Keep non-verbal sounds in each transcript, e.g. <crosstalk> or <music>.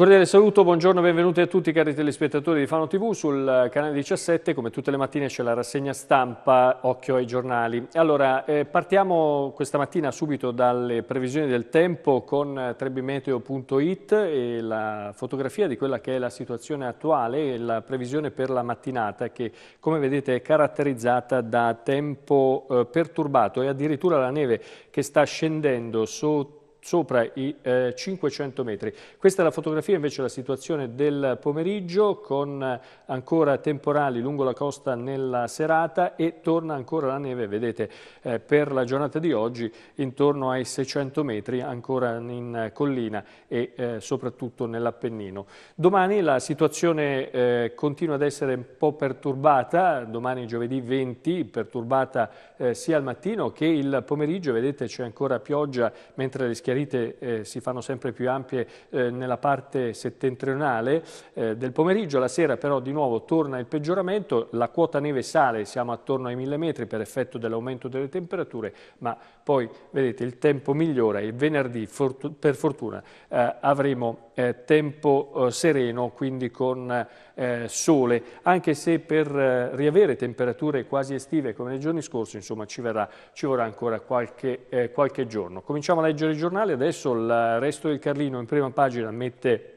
Un cordiale saluto, buongiorno e benvenuti a tutti cari telespettatori di Fano TV sul eh, canale 17, come tutte le mattine c'è la rassegna stampa, occhio ai giornali. Allora, eh, partiamo questa mattina subito dalle previsioni del tempo con eh, trebimeteo.it e la fotografia di quella che è la situazione attuale e la previsione per la mattinata che come vedete è caratterizzata da tempo eh, perturbato e addirittura la neve che sta scendendo sotto sopra i eh, 500 metri. Questa è la fotografia invece della situazione del pomeriggio con ancora temporali lungo la costa nella serata e torna ancora la neve, vedete, eh, per la giornata di oggi intorno ai 600 metri ancora in collina e eh, soprattutto nell'Appennino. Domani la situazione eh, continua ad essere un po' perturbata, domani giovedì 20, perturbata eh, sia al mattino che il pomeriggio, vedete c'è ancora pioggia mentre rischiamo chiarite eh, si fanno sempre più ampie eh, nella parte settentrionale eh, del pomeriggio, la sera però di nuovo torna il peggioramento, la quota neve sale, siamo attorno ai 1000 metri per effetto dell'aumento delle temperature, ma poi vedete il tempo migliora e venerdì fortu per fortuna eh, avremo eh, tempo eh, sereno, quindi con eh, sole, anche se per eh, riavere temperature quasi estive come nei giorni scorsi, insomma, ci, verrà, ci vorrà ancora qualche, eh, qualche giorno. Cominciamo a leggere i giornali, adesso il resto del Carlino in prima pagina mette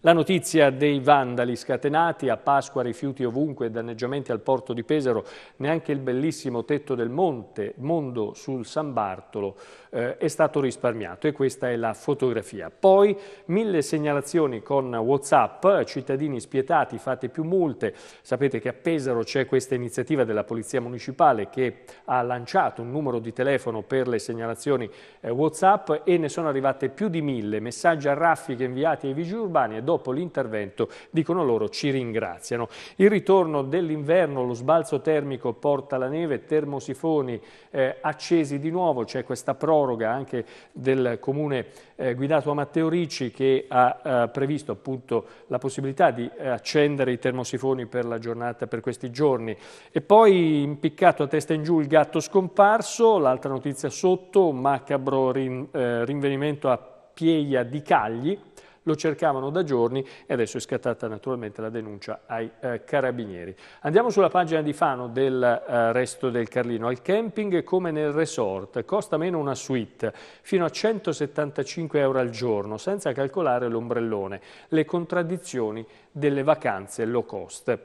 la notizia dei vandali scatenati, a Pasqua rifiuti ovunque, danneggiamenti al porto di Pesaro, neanche il bellissimo tetto del monte, mondo sul San Bartolo eh, è stato risparmiato e questa è la fotografia. Poi mille segnalazioni con Whatsapp, cittadini spietati, fate più multe. Sapete che a Pesaro c'è questa iniziativa della Polizia Municipale che ha lanciato un numero di telefono per le segnalazioni eh, Whatsapp e ne sono arrivate più di mille messaggi a raffiche inviati ai vigili urbani e dopo l'intervento dicono loro ci ringraziano. Il ritorno dell'inverno, lo sbalzo termico porta la neve, termosifoni eh, accesi di nuovo, c'è questa proroga proroga anche del comune eh, guidato a Matteo Ricci che ha eh, previsto appunto la possibilità di eh, accendere i termosifoni per la giornata, per questi giorni. E poi impiccato a testa in giù il gatto scomparso, l'altra notizia sotto, un macabro rin, eh, rinvenimento a Pieglia di Cagli, lo cercavano da giorni e adesso è scattata naturalmente la denuncia ai eh, carabinieri. Andiamo sulla pagina di Fano del eh, resto del Carlino. Al camping come nel resort costa meno una suite, fino a 175 euro al giorno, senza calcolare l'ombrellone, le contraddizioni delle vacanze low cost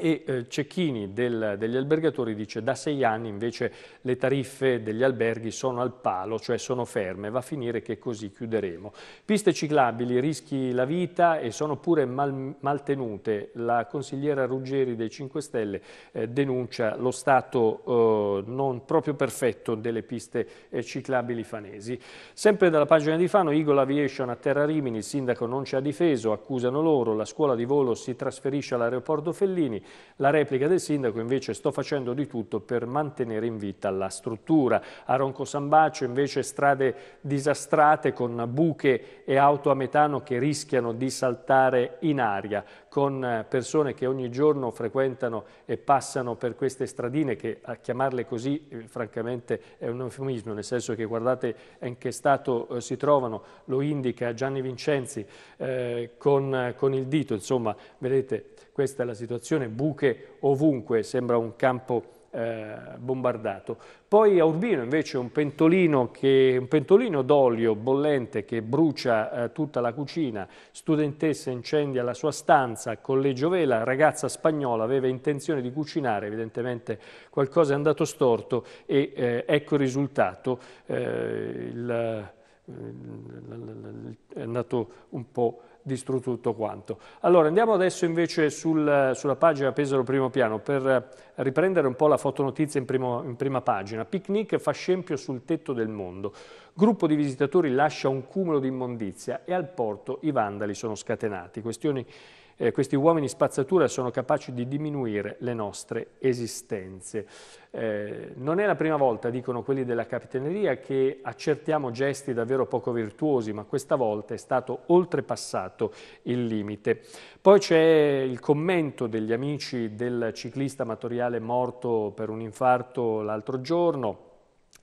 e eh, Cecchini del, degli albergatori dice da sei anni invece le tariffe degli alberghi sono al palo, cioè sono ferme, va a finire che così chiuderemo. Piste ciclabili, rischi la vita e sono pure mal, maltenute. La consigliera Ruggeri dei 5 Stelle eh, denuncia lo stato eh, non proprio perfetto delle piste eh, ciclabili fanesi. Sempre dalla pagina di Fano, Eagle Aviation a Terra Rimini, il sindaco non ci ha difeso, accusano loro, la scuola di volo si trasferisce all'aeroporto Fellini, la replica del sindaco invece sto facendo di tutto per mantenere in vita la struttura. A Ronco Sambaccio invece strade disastrate con buche e auto a metano che rischiano di saltare in aria con eh, persone che ogni giorno frequentano e passano per queste stradine, che a chiamarle così eh, francamente è un eufemismo, nel senso che guardate in che stato eh, si trovano, lo indica Gianni Vincenzi eh, con, con il dito, insomma vedete questa è la situazione, buche ovunque, sembra un campo eh, bombardato. Poi a Urbino invece un pentolino, pentolino d'olio bollente che brucia eh, tutta la cucina, studentessa incendia la sua stanza, collegio Vela, ragazza spagnola aveva intenzione di cucinare, evidentemente qualcosa è andato storto e eh, ecco il risultato, eh, eh, il, è andato un po' distrutto tutto quanto. Allora andiamo adesso invece sul, sulla pagina Pesaro primo piano per eh, riprendere un po' la fotonotizia in, primo, in prima pagina. Picnic fa scempio sul tetto del mondo. Gruppo di visitatori lascia un cumulo di immondizia e al porto i vandali sono scatenati. Questioni eh, questi uomini spazzatura sono capaci di diminuire le nostre esistenze. Eh, non è la prima volta, dicono quelli della capitaneria, che accertiamo gesti davvero poco virtuosi, ma questa volta è stato oltrepassato il limite. Poi c'è il commento degli amici del ciclista amatoriale morto per un infarto l'altro giorno,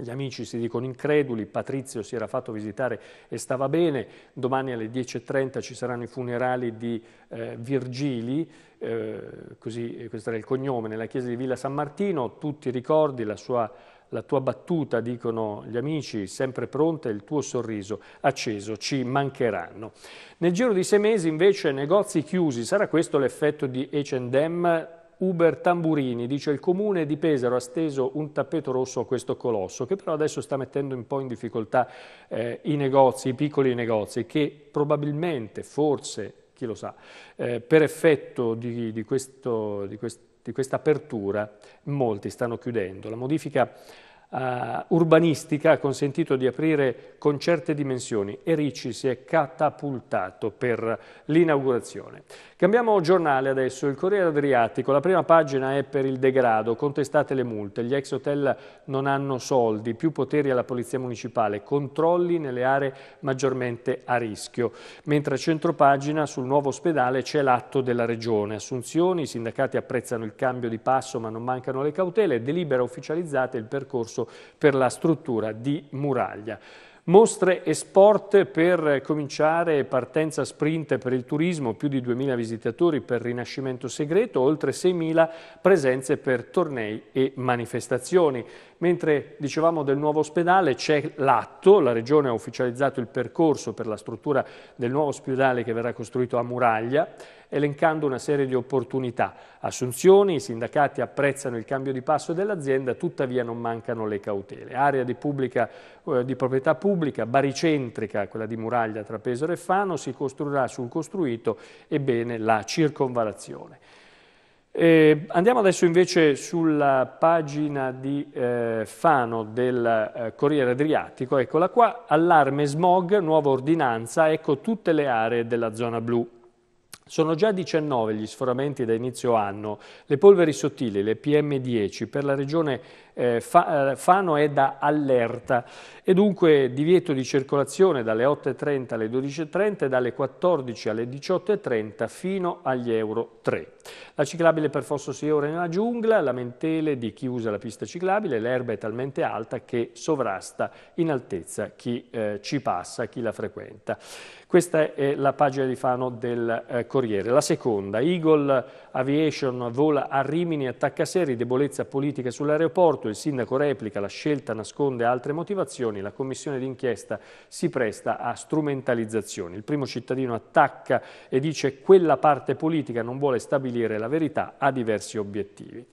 gli amici si dicono increduli, Patrizio si era fatto visitare e stava bene, domani alle 10.30 ci saranno i funerali di eh, Virgili, eh, così, eh, questo era il cognome, nella chiesa di Villa San Martino, tutti ricordi la, sua, la tua battuta, dicono gli amici, sempre pronta, e il tuo sorriso acceso, ci mancheranno. Nel giro di sei mesi invece negozi chiusi, sarà questo l'effetto di H&M Uber Tamburini, dice il comune di Pesaro ha steso un tappeto rosso a questo colosso che però adesso sta mettendo un po' in difficoltà eh, i negozi, i piccoli negozi che probabilmente, forse, chi lo sa, eh, per effetto di, di, questo, di, quest, di questa apertura molti stanno chiudendo. La modifica eh, urbanistica ha consentito di aprire con certe dimensioni e Ricci si è catapultato per l'inaugurazione. Cambiamo giornale adesso, il Corriere Adriatico, la prima pagina è per il degrado, contestate le multe, gli ex hotel non hanno soldi, più poteri alla Polizia Municipale, controlli nelle aree maggiormente a rischio, mentre a centropagina sul nuovo ospedale c'è l'atto della Regione, assunzioni, i sindacati apprezzano il cambio di passo ma non mancano le cautele, delibera ufficializzate il percorso corso per la struttura di muraglia. Mostre e sport per cominciare partenza sprint per il turismo, più di 2.000 visitatori per Rinascimento Segreto, oltre 6.000 presenze per tornei e manifestazioni. Mentre dicevamo del nuovo ospedale c'è l'atto, la Regione ha ufficializzato il percorso per la struttura del nuovo ospedale che verrà costruito a Muraglia, elencando una serie di opportunità. Assunzioni, i sindacati apprezzano il cambio di passo dell'azienda, tuttavia non mancano le cautele. Area di, pubblica, eh, di proprietà pubblica, baricentrica, quella di Muraglia tra Pesaro e Fano, si costruirà sul costruito e bene la circonvalazione. Eh, andiamo adesso invece sulla pagina di eh, Fano del eh, Corriere Adriatico, eccola qua, allarme smog, nuova ordinanza, ecco tutte le aree della zona blu. Sono già 19 gli sforamenti da inizio anno. Le polveri sottili, le PM10, per la regione eh, fa, eh, Fano è da allerta e dunque divieto di circolazione dalle 8.30 alle 12.30 e dalle 14 alle 18.30 fino agli Euro 3. La ciclabile per Fosso Siora è nella giungla, lamentele di chi usa la pista ciclabile, l'erba è talmente alta che sovrasta in altezza chi eh, ci passa, chi la frequenta. Questa è la pagina di Fano del eh, Corriere. La seconda, Eagle Aviation vola a Rimini, attacca seri, debolezza politica sull'aeroporto, il sindaco replica, la scelta nasconde altre motivazioni, la commissione d'inchiesta si presta a strumentalizzazioni. Il primo cittadino attacca e dice che quella parte politica non vuole stabilire la verità, ha diversi obiettivi.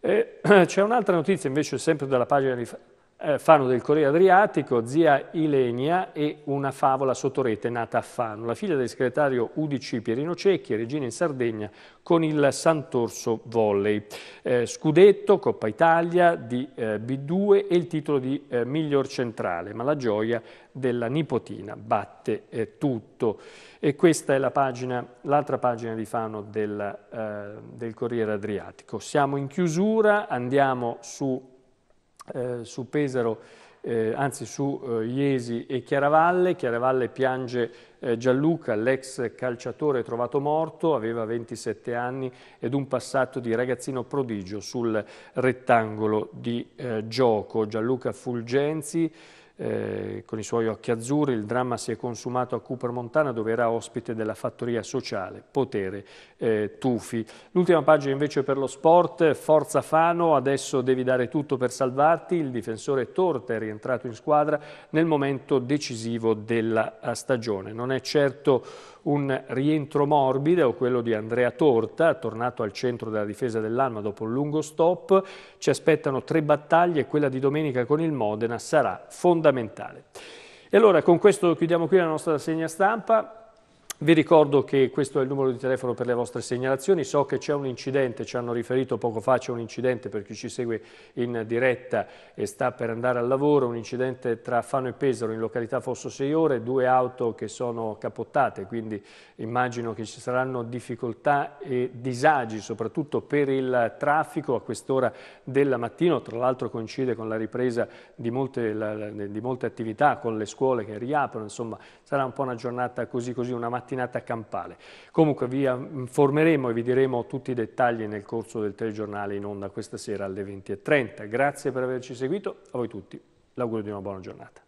Eh, <clears throat> c'è un'altra notizia invece sempre dalla pagina di eh, Fano del Corriere Adriatico, zia Ilenia e una favola sottorete nata a Fano, la figlia del segretario UDC Pierino Cecchi, regina in Sardegna, con il Sant'Orso Volley. Eh, scudetto, Coppa Italia di eh, B2 e il titolo di eh, miglior centrale, ma la gioia della nipotina batte eh, tutto. E questa è l'altra la pagina, pagina, di Fano del, eh, del Corriere Adriatico. Siamo in chiusura, andiamo su eh, su Pesaro, eh, anzi su eh, Iesi e Chiaravalle. Chiaravalle piange eh, Gianluca, l'ex calciatore trovato morto, aveva 27 anni ed un passato di ragazzino prodigio sul rettangolo di eh, gioco. Gianluca Fulgenzi eh, con i suoi occhi azzurri, il dramma si è consumato a Cooper Montana dove era ospite della fattoria sociale Potere eh, Tufi. L'ultima pagina invece per lo sport, Forza Fano, adesso devi dare tutto per salvarti, il difensore Torta è rientrato in squadra nel momento decisivo della eh, stagione. Non è certo un rientro morbido, o quello di Andrea Torta, tornato al centro della difesa dell'Alma dopo un lungo stop. Ci aspettano tre battaglie e quella di domenica con il Modena sarà fondamentale fondamentale. E allora con questo chiudiamo qui la nostra segna stampa. Vi ricordo che questo è il numero di telefono per le vostre segnalazioni, so che c'è un incidente, ci hanno riferito poco fa, c'è un incidente per chi ci segue in diretta e sta per andare al lavoro, un incidente tra Fano e Pesaro in località Fosso 6 Ore, due auto che sono capottate, quindi immagino che ci saranno difficoltà e disagi soprattutto per il traffico a quest'ora della mattina, tra l'altro coincide con la ripresa di molte, di molte attività, con le scuole che riaprono, insomma sarà un po' una giornata così così, una mattina mattinata campale. Comunque vi informeremo e vi diremo tutti i dettagli nel corso del telegiornale in onda questa sera alle 20.30. Grazie per averci seguito, a voi tutti l'auguro di una buona giornata.